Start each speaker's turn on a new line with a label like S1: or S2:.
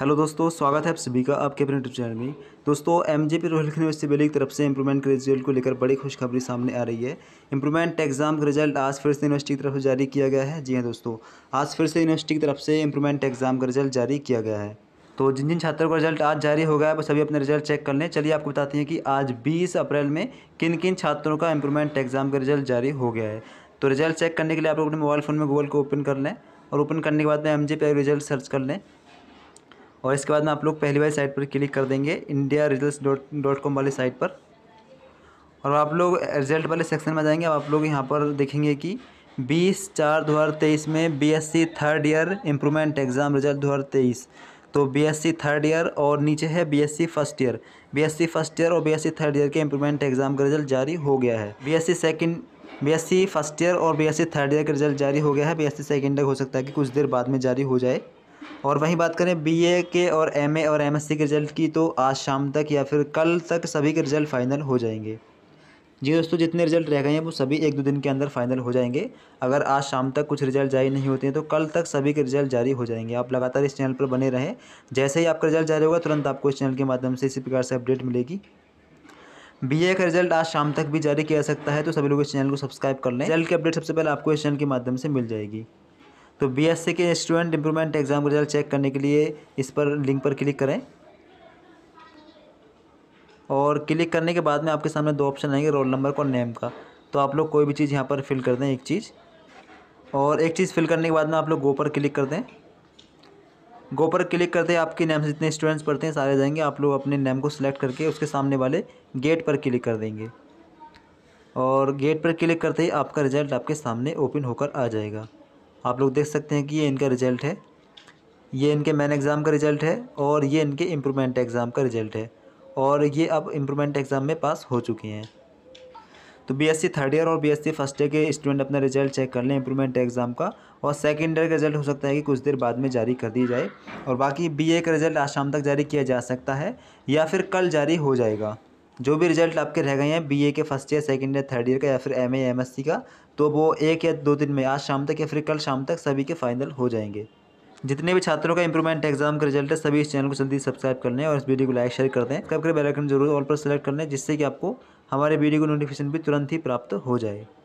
S1: hello दोस्तों स्वागत है आप सभी का आपके अपने यूट्यूब चैनल में दोस्तों एम जे पी रोहल यूनिवर्सिटी बेली की तरफ से इंप्रूवमेंट के रिजल्ट को लेकर बड़ी खुशखबरी सामने आ रही है इंप्रूवमेंट एग्जाम का रिजल्ट आज फिर से यूनिवर्सिटी की तरफ से जारी किया गया है जी हाँ दोस्तों आज फिर से यूनिवर्सिटी की तरफ से इंप्रूवमेंट एग्जाम का रिजल्ट जारी किया गया है तो जिन जिन छात्रों का रिजल्ट आज जारी हो गया है वो सभी अपने रिजल्ट चेक कर लें चलिए आपको बताते हैं कि आज बीस अप्रैल में किन किन छात्रों का इंप्रूवमेंट एग्जाम का रिजल्ट जारी हो गया है तो रिजल्ट चेक करने के लिए आप लोग अपने मोबाइल फ़ोन में गूगल को ओपन कर लें और ओपन करने के बाद में एम जी रिजल्ट सर्च कर लें और इसके बाद में आप लोग पहली बार साइट पर क्लिक कर देंगे India result dot dot com वाली साइट पर और आप लोग रिजल्ट वाले सेक्शन में जाएंगे आप लोग यहाँ पर देखेंगे कि बीस चार दो हज़ार तेईस में B S C third year improvement exam result दो हज़ार तेईस तो B S C third year और नीचे है B S C first year B S C first year और B S C third year के इम्प्रूवमेंट एग्ज़ाम का रिजल्ट जारी हो गया है B S C second B S C first year और B S C third year का result जारी हो गया है B S C second year हो सकता है कि कुछ देर बाद में जारी हो जाए और वहीं बात करें बीए के और एमए और एमएससी के रिज़ल्ट की तो आज शाम तक या फिर कल तक सभी के रिज़ल्ट फाइनल हो जाएंगे जी दोस्तों जितने रिज़ल्ट रह गए हैं वो सभी एक दो दिन के अंदर फाइनल हो जाएंगे अगर आज शाम तक कुछ रिज़ल्ट जारी नहीं होते हैं तो कल तक सभी के रिज़ल्ट जारी हो जाएंगे आप लगातार इस चैनल पर बने रहें जैसे ही आपका रिज़ल्ट जारी होगा तुरंत आपको इस चैनल के माध्यम से इसी प्रकार से अपडेट मिलेगी बीए का रिजल्ट आज शाम तक भी जारी किया जा सकता है तो सभी लोग इस चैनल को सब्सक्राइब कर लें रिजल्ट की अपडेट सबसे पहले आपको इस चैनल के माध्यम से मिल जाएगी तो बीएससी के student improvement exam result check करने के लिए इस पर लिंक पर क्लिक करें और क्लिक करने के बाद में आपके सामने दो ऑप्शन आएंगे रोल नंबर और नेम का तो आप लोग कोई भी चीज़ यहाँ पर फिल कर दें एक चीज़ और एक चीज़ फिल करने के बाद में आप लोग गो पर क्लिक कर दें गो पर क्लिक करते हैं आपके नेम से जितने स्टूडेंट्स पढ़ते हैं सारे जाएंगे आप लोग अपने नेम को सिलेक्ट करके उसके सामने वाले गेट पर क्लिक कर देंगे और गेट पर क्लिक करते ही आपका रिज़ल्ट आपके सामने ओपन होकर आ जाएगा आप लोग देख सकते हैं कि ये इनका रिजल्ट है ये इनके मैन एग्ज़ाम का रिज़ल्ट है और ये इनके इम्प्रूवमेंट एग्ज़ाम का रिज़ल्ट है और ये अब इम्प्रूवमेंट एग्ज़ाम में पास हो चुके हैं तो बीएससी थर्ड ईयर और बीएससी फर्स्ट ईयर के स्टूडेंट अपना रिजल्ट चेक कर लें इम्प्रूवमेंट एग्ज़ाम का और सेकेंड ईयर का रिजल्ट हो सकता है कि कुछ देर बाद में जारी कर दी जाए और बाकी बीए का रिज़ल्ट आज शाम तक जारी किया जा सकता है या फिर कल जारी हो जाएगा जो भी रिजल्ट आपके रह गए हैं बीए के first year second year third year का या फिर एम एमएससी का तो वो एक या दो दिन में आज शाम तक या फिर कल शाम तक सभी के फाइनल हो जाएंगे जितने भी छात्रों का इंप्रूवमेंट एग्जाम का रिजल्ट है सभी इस चैनल को जल्दी सब्सक्राइब कर लें और इस वीडियो को लाइक शेयर कर दें कब कर बेलाइकन जरूर ऑल पर सेलेक्ट कर लें जिससे कि आपको हमारे वीडियो को नोटिफिकेशन भी तुरंत ही प्राप्त हो जाए